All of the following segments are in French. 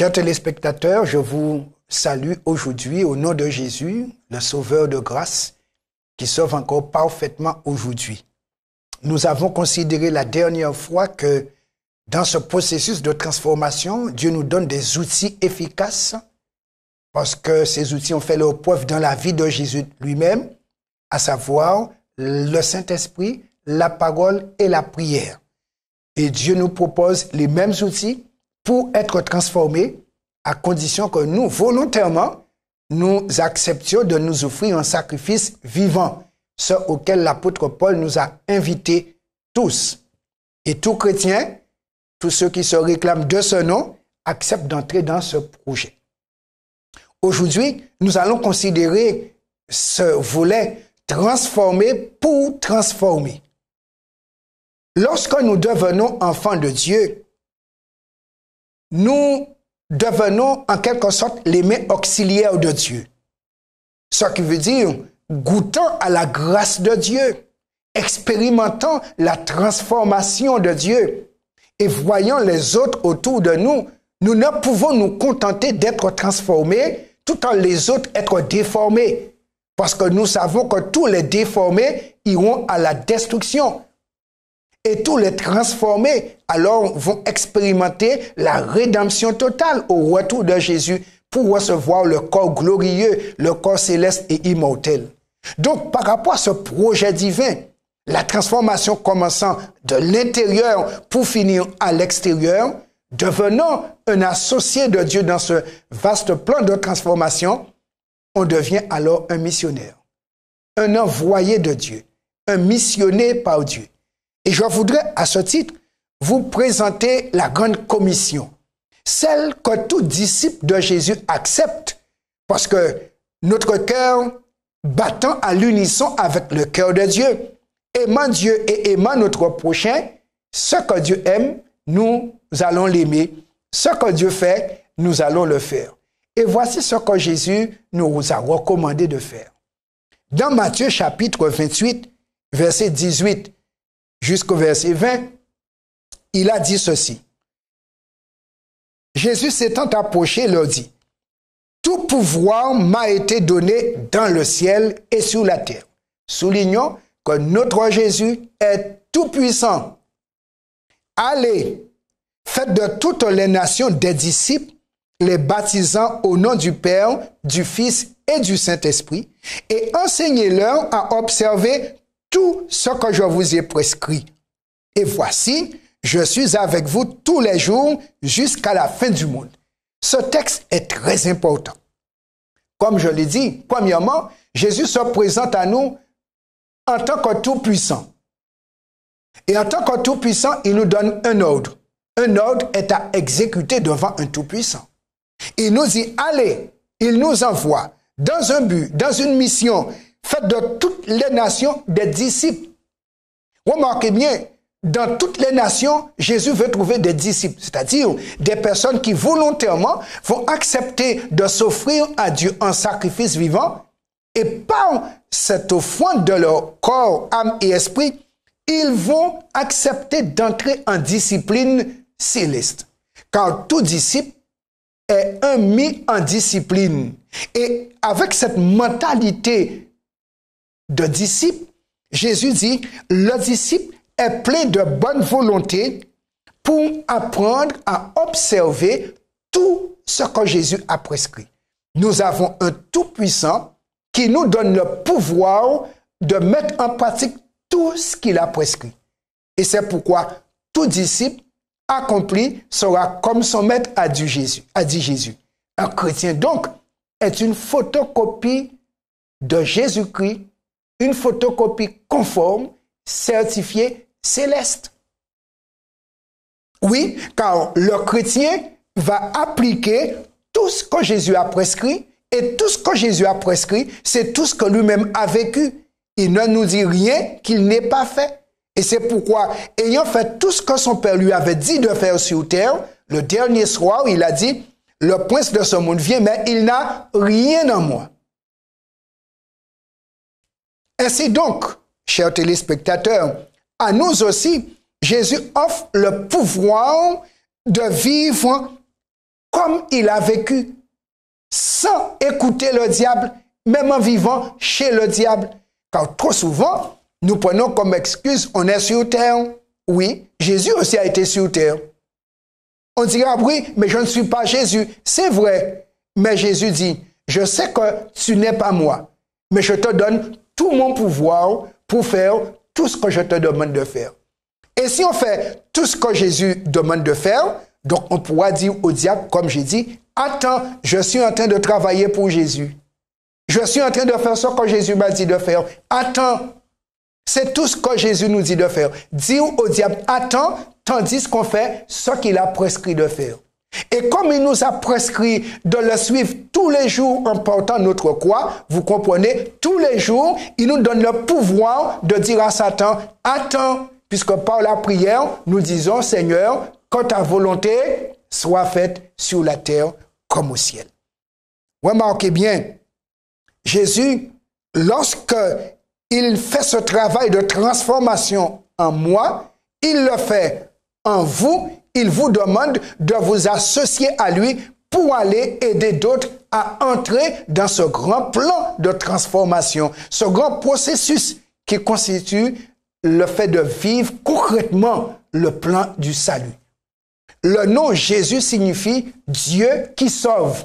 Chers téléspectateurs, je vous salue aujourd'hui au nom de Jésus, le Sauveur de grâce, qui sauve encore parfaitement aujourd'hui. Nous avons considéré la dernière fois que dans ce processus de transformation, Dieu nous donne des outils efficaces parce que ces outils ont fait leur preuve dans la vie de Jésus lui-même, à savoir le Saint-Esprit, la parole et la prière. Et Dieu nous propose les mêmes outils pour être transformés à condition que nous, volontairement, nous acceptions de nous offrir un sacrifice vivant, ce auquel l'apôtre Paul nous a invités tous. Et tout chrétien, tous ceux qui se réclament de ce nom, acceptent d'entrer dans ce projet. Aujourd'hui, nous allons considérer ce volet transformer pour transformer. Lorsque nous devenons enfants de Dieu, nous devenons en quelque sorte les mains auxiliaires de Dieu. Ce qui veut dire goûtant à la grâce de Dieu, expérimentant la transformation de Dieu et voyant les autres autour de nous, nous ne pouvons nous contenter d'être transformés tout en les autres être déformés. Parce que nous savons que tous les déformés iront à la destruction et tous les transformés alors vont expérimenter la rédemption totale au retour de Jésus pour recevoir le corps glorieux, le corps céleste et immortel. Donc par rapport à ce projet divin, la transformation commençant de l'intérieur pour finir à l'extérieur, devenant un associé de Dieu dans ce vaste plan de transformation, on devient alors un missionnaire, un envoyé de Dieu, un missionné par Dieu. Et je voudrais à ce titre vous présenter la grande commission, celle que tout disciple de Jésus accepte, parce que notre cœur battant à l'unisson avec le cœur de Dieu, aimant Dieu et aimant notre prochain, ce que Dieu aime, nous allons l'aimer. Ce que Dieu fait, nous allons le faire. Et voici ce que Jésus nous a recommandé de faire. Dans Matthieu chapitre 28, verset 18, jusqu'au verset 20, il a dit ceci. Jésus s'étant approché leur dit, Tout pouvoir m'a été donné dans le ciel et sur la terre. Soulignons que notre Jésus est tout-puissant. Allez, faites de toutes les nations des disciples, les baptisant au nom du Père, du Fils et du Saint-Esprit, et enseignez-leur à observer tout ce que je vous ai prescrit. Et voici, je suis avec vous tous les jours jusqu'à la fin du monde. Ce texte est très important. Comme je l'ai dit, premièrement, Jésus se présente à nous en tant que tout-puissant. Et en tant que tout-puissant, il nous donne un ordre. Un ordre est à exécuter devant un tout-puissant. Il nous dit, allez, il nous envoie dans un but, dans une mission. Faites de toutes les nations des disciples. Remarquez bien, dans toutes les nations, Jésus veut trouver des disciples, c'est-à-dire des personnes qui volontairement vont accepter de s'offrir à Dieu en sacrifice vivant et par cette offrande de leur corps, âme et esprit, ils vont accepter d'entrer en discipline céleste. Car tout disciple est un mis en discipline. Et avec cette mentalité de disciples, Jésus dit, le disciple est plein de bonne volonté pour apprendre à observer tout ce que Jésus a prescrit. Nous avons un Tout-Puissant qui nous donne le pouvoir de mettre en pratique tout ce qu'il a prescrit. Et c'est pourquoi tout disciple accompli sera comme son maître a dit Jésus. A dit Jésus. Un chrétien donc est une photocopie de Jésus-Christ une photocopie conforme, certifiée, céleste. Oui, car le chrétien va appliquer tout ce que Jésus a prescrit, et tout ce que Jésus a prescrit, c'est tout ce que lui-même a vécu. Il ne nous dit rien qu'il n'ait pas fait. Et c'est pourquoi, ayant fait tout ce que son père lui avait dit de faire sur terre, le dernier soir, il a dit, le prince de ce monde vient, mais il n'a rien en moi. Ainsi donc, chers téléspectateurs, à nous aussi, Jésus offre le pouvoir de vivre comme il a vécu, sans écouter le diable, même en vivant chez le diable. Car trop souvent, nous prenons comme excuse, on est sur terre. Oui, Jésus aussi a été sur terre. On dira, oui, mais je ne suis pas Jésus. C'est vrai. Mais Jésus dit, je sais que tu n'es pas moi, mais je te donne tout mon pouvoir pour faire tout ce que je te demande de faire. Et si on fait tout ce que Jésus demande de faire, donc on pourra dire au diable, comme j'ai dit, attends, je suis en train de travailler pour Jésus. Je suis en train de faire ce que Jésus m'a dit de faire. Attends. C'est tout ce que Jésus nous dit de faire. Dis au diable, attends, tandis qu'on fait ce qu'il a prescrit de faire. Et comme il nous a prescrit de le suivre tous les jours en portant notre croix, vous comprenez, tous les jours, il nous donne le pouvoir de dire à Satan, attends, puisque par la prière, nous disons, Seigneur, que ta volonté soit faite sur la terre comme au ciel. Remarquez bien, Jésus, lorsque il fait ce travail de transformation en moi, il le fait en vous il vous demande de vous associer à lui pour aller aider d'autres à entrer dans ce grand plan de transformation, ce grand processus qui constitue le fait de vivre concrètement le plan du salut. Le nom Jésus signifie Dieu qui sauve.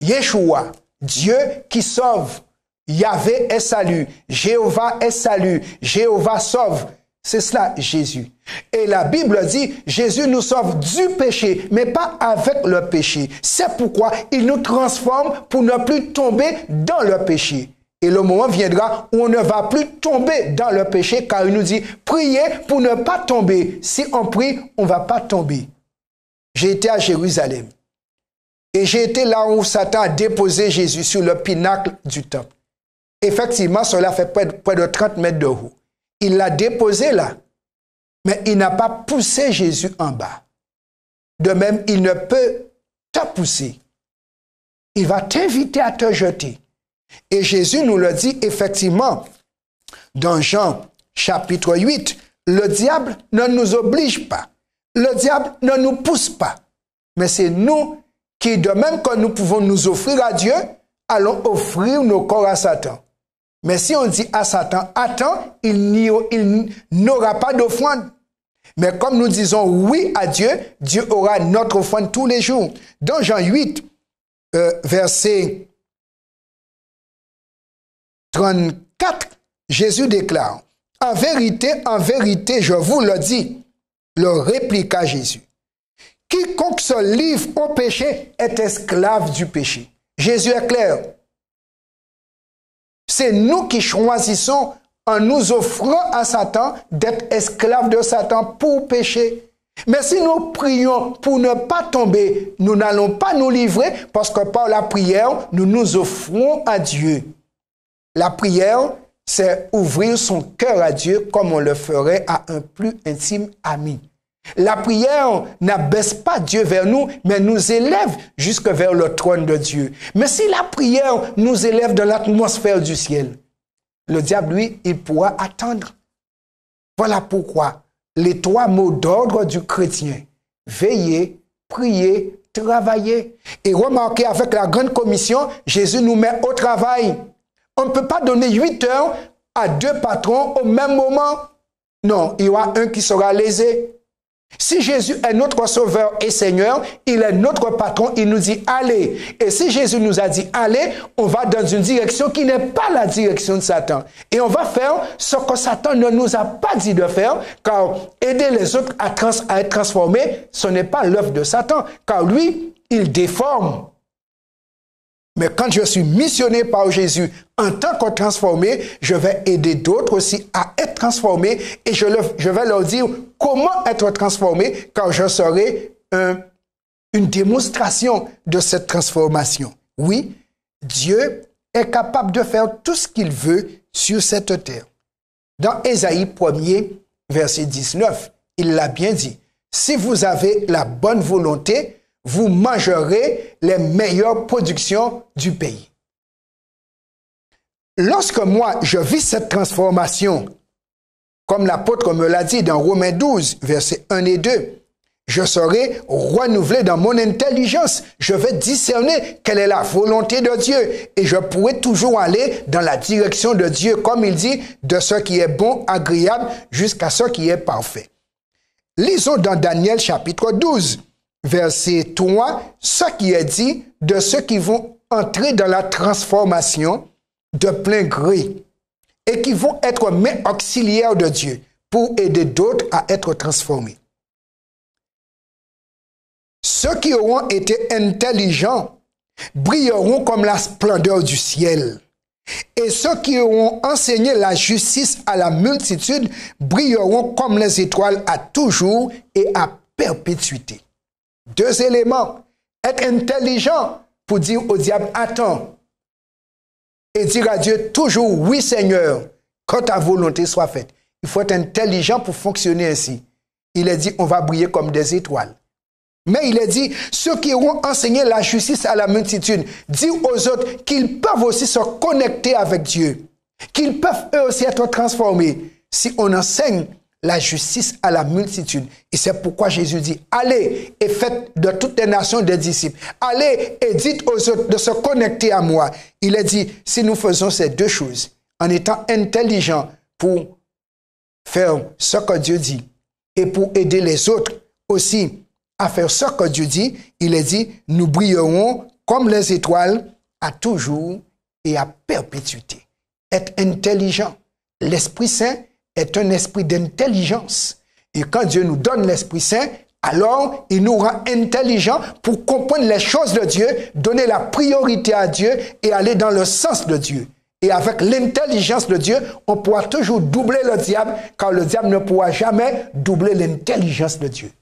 Yeshua, Dieu qui sauve. Yahvé est salut. Jéhovah est salut. Jéhovah sauve. C'est cela, Jésus. Et la Bible dit, Jésus nous sauve du péché, mais pas avec le péché. C'est pourquoi il nous transforme pour ne plus tomber dans le péché. Et le moment viendra où on ne va plus tomber dans le péché, car il nous dit, priez pour ne pas tomber. Si on prie, on ne va pas tomber. J'ai été à Jérusalem. Et j'ai été là où Satan a déposé Jésus sur le pinacle du temple. Effectivement, cela fait près de, 30 mètres de haut. Il l'a déposé là, mais il n'a pas poussé Jésus en bas. De même, il ne peut te pousser. Il va t'inviter à te jeter. Et Jésus nous le dit effectivement dans Jean chapitre 8. Le diable ne nous oblige pas. Le diable ne nous pousse pas. Mais c'est nous qui, de même que nous pouvons nous offrir à Dieu, allons offrir nos corps à Satan. Mais si on dit à Satan, attends, il n'aura pas d'offrande. Mais comme nous disons oui à Dieu, Dieu aura notre offrande tous les jours. Dans Jean 8, euh, verset 34, Jésus déclare, En vérité, en vérité, je vous le dis, le répliqua Jésus. Quiconque se livre au péché est esclave du péché. Jésus est clair c'est nous qui choisissons en nous offrant à Satan d'être esclaves de Satan pour pécher. Mais si nous prions pour ne pas tomber, nous n'allons pas nous livrer parce que par la prière, nous nous offrons à Dieu. La prière, c'est ouvrir son cœur à Dieu comme on le ferait à un plus intime ami. La prière n'abaisse pas Dieu vers nous, mais nous élève jusque vers le trône de Dieu. Mais si la prière nous élève dans l'atmosphère du ciel, le diable, lui, il pourra attendre. Voilà pourquoi les trois mots d'ordre du chrétien, veiller, prier, travailler. Et remarquez, avec la grande commission, Jésus nous met au travail. On ne peut pas donner huit heures à deux patrons au même moment. Non, il y aura un qui sera lésé, si Jésus est notre sauveur et Seigneur, il est notre patron, il nous dit allez. Et si Jésus nous a dit allez, on va dans une direction qui n'est pas la direction de Satan. Et on va faire ce que Satan ne nous a pas dit de faire, car aider les autres à, à être transformés, ce n'est pas l'œuvre de Satan, car lui, il déforme mais quand je suis missionné par Jésus en tant que transformé, je vais aider d'autres aussi à être transformés et je, vais leur dire comment être transformé quand je serai une démonstration de cette transformation. Oui, Dieu est capable de faire tout ce qu'il veut sur cette terre. Dans Ésaïe 1er, verset 19, il l'a bien dit. Si vous avez la bonne volonté, vous mangerez les meilleures productions du pays. Lorsque moi, je vis cette transformation, comme l'apôtre me l'a dit dans Romains 12, versets 1 et 2, je serai renouvelé dans mon intelligence. Je vais discerner quelle est la volonté de Dieu et je pourrai toujours aller dans la direction de Dieu, comme il dit, de ce qui est bon, agréable, jusqu'à ce qui est parfait. Lisons dans Daniel chapitre 12, verset 3, ce qui est dit de ceux qui vont entrer dans la transformation de plein gré et qui vont être mains auxiliaires de Dieu pour aider d'autres à être transformés. Ceux qui auront été intelligents brilleront comme la splendeur du ciel. Et ceux qui auront enseigné la justice à la multitude brilleront comme les étoiles à toujours et à perpétuité. Deux éléments. Être intelligent pour dire au diable, attends. Et dire à Dieu toujours, oui Seigneur, quand ta volonté soit faite. Il faut être intelligent pour fonctionner ainsi. Il est dit, on va briller comme des étoiles. Mais il est dit, ceux qui auront enseigné la justice à la multitude, dis aux autres qu'ils peuvent aussi se connecter avec Dieu, qu'ils peuvent eux aussi être transformés si on enseigne la justice à la multitude. Et c'est pourquoi Jésus dit, allez et faites de toutes les nations des disciples. Allez et dites aux autres de se connecter à moi. Il a dit, si nous faisons ces deux choses, en étant intelligents pour faire ce que Dieu dit et pour aider les autres aussi à faire ce que Dieu dit, il a dit, nous brillerons comme les étoiles à toujours et à perpétuité. Être intelligent. L'Esprit Saint est un esprit d'intelligence. Et quand Dieu nous donne l'Esprit Saint, alors il nous rend intelligents pour comprendre les choses de Dieu, donner la priorité à Dieu et aller dans le sens de Dieu. Et avec l'intelligence de Dieu, on pourra toujours doubler le diable, car le diable ne pourra jamais doubler l'intelligence de Dieu.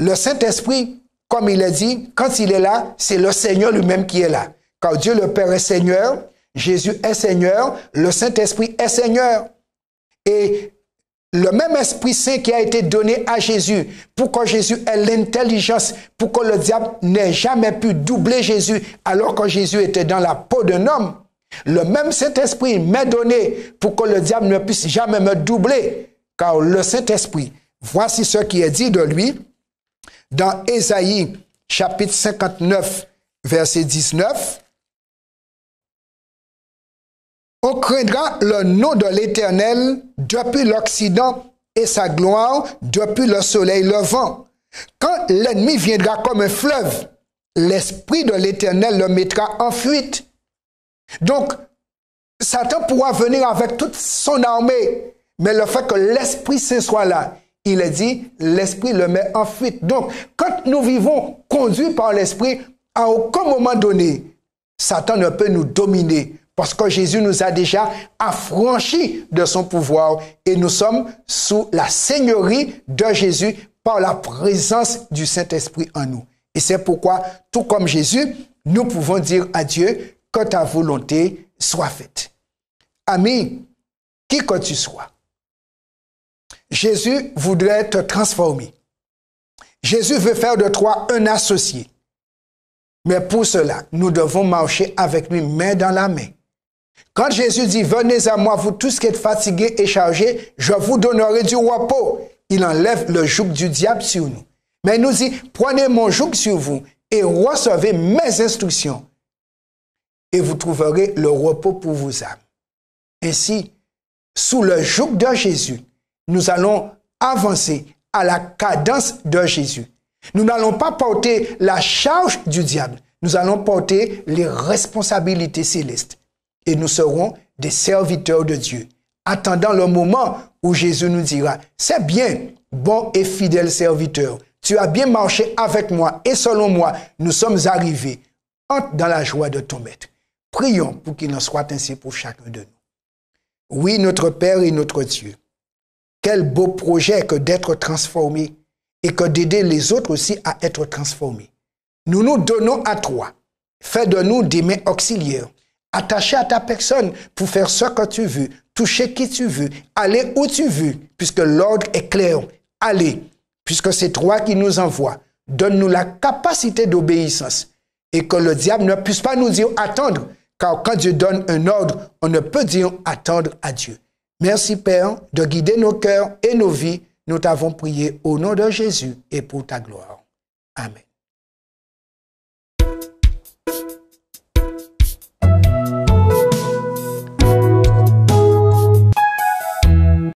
Le Saint-Esprit, comme il est dit, quand il est là, c'est le Seigneur lui-même qui est là. Car Dieu le Père est Seigneur, Jésus est Seigneur, le Saint-Esprit est Seigneur. Et le même Esprit Saint qui a été donné à Jésus, pour que Jésus ait l'intelligence, pour que le diable n'ait jamais pu doubler Jésus alors que Jésus était dans la peau d'un homme. Le même Saint-Esprit m'est donné pour que le diable ne puisse jamais me doubler. Car le Saint-Esprit, voici ce qui est dit de lui dans Ésaïe chapitre 59, verset 19. On craindra le nom de l'Éternel depuis l'Occident et sa gloire depuis le soleil levant. Quand l'ennemi viendra comme un fleuve, l'Esprit de l'Éternel le mettra en fuite. Donc, Satan pourra venir avec toute son armée, mais le fait que l'Esprit Saint soit là, il est dit, l'Esprit le met en fuite. Donc, quand nous vivons conduits par l'Esprit, à aucun moment donné, Satan ne peut nous dominer parce que Jésus nous a déjà affranchis de son pouvoir et nous sommes sous la seigneurie de Jésus par la présence du Saint-Esprit en nous. Et c'est pourquoi, tout comme Jésus, nous pouvons dire à Dieu que ta volonté soit faite. Ami, qui que tu sois, Jésus voudrait te transformer. Jésus veut faire de toi un associé. Mais pour cela, nous devons marcher avec lui main dans la main quand Jésus dit, venez à moi, vous tous qui êtes fatigués et chargés, je vous donnerai du repos. Il enlève le joug du diable sur nous. Mais il nous dit, prenez mon joug sur vous et recevez mes instructions. Et vous trouverez le repos pour vos âmes. Ainsi, sous le joug de Jésus, nous allons avancer à la cadence de Jésus. Nous n'allons pas porter la charge du diable, nous allons porter les responsabilités célestes et nous serons des serviteurs de Dieu, attendant le moment où Jésus nous dira, c'est bien, bon et fidèle serviteur, tu as bien marché avec moi et selon moi, nous sommes arrivés. Entre dans la joie de ton maître. Prions pour qu'il en soit ainsi pour chacun de nous. Oui, notre Père et notre Dieu, quel beau projet que d'être transformé et que d'aider les autres aussi à être transformés. Nous nous donnons à toi. Fais de nous des mains auxiliaires attaché à ta personne pour faire ce que tu veux, toucher qui tu veux, aller où tu veux, puisque l'ordre est clair. Allez, puisque c'est toi qui nous envoie. Donne-nous la capacité d'obéissance et que le diable ne puisse pas nous dire attendre, car quand Dieu donne un ordre, on ne peut dire attendre à Dieu. Merci Père de guider nos cœurs et nos vies. Nous t'avons prié au nom de Jésus et pour ta gloire. Amen.